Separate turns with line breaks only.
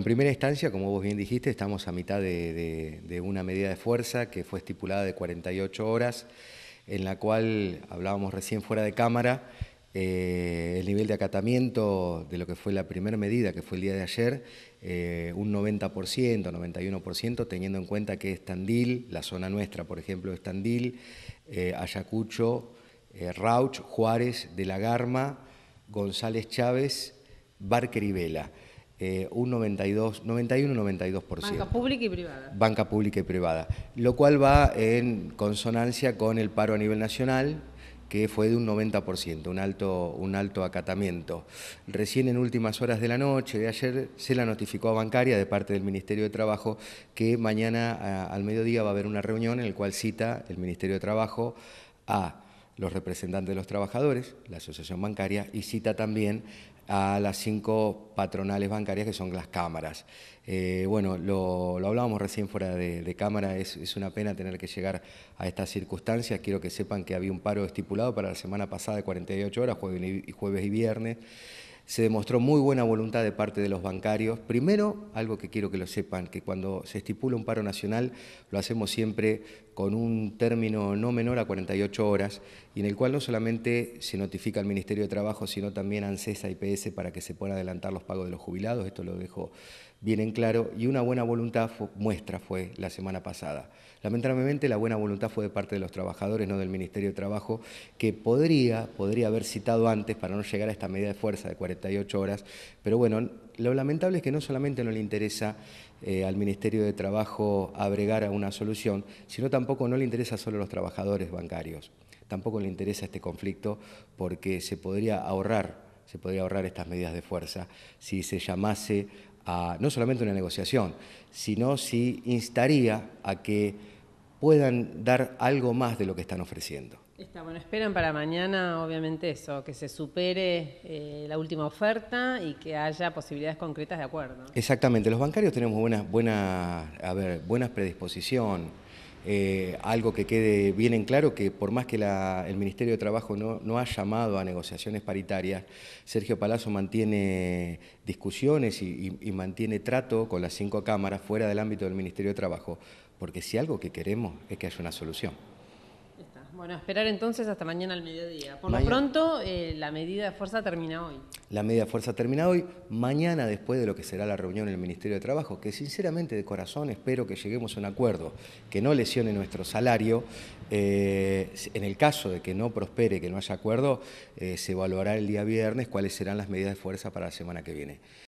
En primera instancia, como vos bien dijiste, estamos a mitad de, una medida de fuerza que fue estipulada de 48 horas, en la cual hablábamos recién fuera de cámara, eh, el nivel de acatamiento de lo que fue la primera medida, que fue el día de ayer, eh, un 90%, 91%, teniendo en cuenta que es Tandil, la zona nuestra, por ejemplo, es Tandil, eh, Ayacucho, Rauch, Juárez, De la Garma, González Chávez, Barker y Vela. Eh, un 92, 91-92%. Banca
pública y privada.
Banca pública y privada, lo cual va en consonancia con el paro a nivel nacional, que fue de un 90%, un alto, un alto acatamiento. Recién en últimas horas de la noche de ayer se la notificó a bancaria de parte del Ministerio de Trabajo que mañana al mediodía va a haber una reunión en la cual cita el Ministerio de Trabajo a los representantes de los trabajadores, la asociación bancaria, y cita también a las cinco patronales bancarias que son las cámaras. Eh, bueno, lo, hablábamos recién fuera de, cámara, es, una pena tener que llegar a estas circunstancias. Quiero que sepan que había un paro estipulado para la semana pasada de 48 horas, jueves y viernes se demostró muy buena voluntad de parte de los bancarios. Primero, algo que quiero que lo sepan, que cuando se estipula un paro nacional lo hacemos siempre con un término no menor a 48 horas y en el cual no solamente se notifica al Ministerio de Trabajo, sino también a ANSESA y PS para que se puedan adelantar los pagos de los jubilados. Esto lo dejo vienen claro y una buena voluntad muestra fue la semana pasada. Lamentablemente la buena voluntad fue de parte de los trabajadores, no del Ministerio de Trabajo, que podría, podría haber citado antes para no llegar a esta medida de fuerza de 48 horas, pero bueno, lo lamentable es que no solamente no le interesa eh, al Ministerio de Trabajo abregar a una solución, sino tampoco no le interesa solo a los trabajadores bancarios, tampoco le interesa este conflicto porque se podría ahorrar se podría ahorrar estas medidas de fuerza si se llamase no solamente una negociación, sino si instaría a que puedan dar algo más de lo que están ofreciendo.
Está, bueno, esperan para mañana, obviamente, eso, que se supere eh, la última oferta y que haya posibilidades concretas de acuerdo.
Exactamente, los bancarios tenemos buena, buena, ver, buena predisposición. Eh, algo que quede bien en claro, que por más que el Ministerio de Trabajo no, ha llamado a negociaciones paritarias, Sergio Palazzo mantiene discusiones y, y mantiene trato con las cinco cámaras fuera del ámbito del Ministerio de Trabajo, porque si algo que queremos es que haya una solución.
Bueno, esperar entonces hasta mañana al mediodía. Por lo pronto, eh, la medida de fuerza termina hoy.
La medida de fuerza termina hoy. Mañana, después de lo que será la reunión en el Ministerio de Trabajo, que sinceramente de corazón espero que lleguemos a un acuerdo que no lesione nuestro salario. Eh, en el caso de que no prospere, que no haya acuerdo, eh, se evaluará el día viernes cuáles serán las medidas de fuerza para la semana que viene.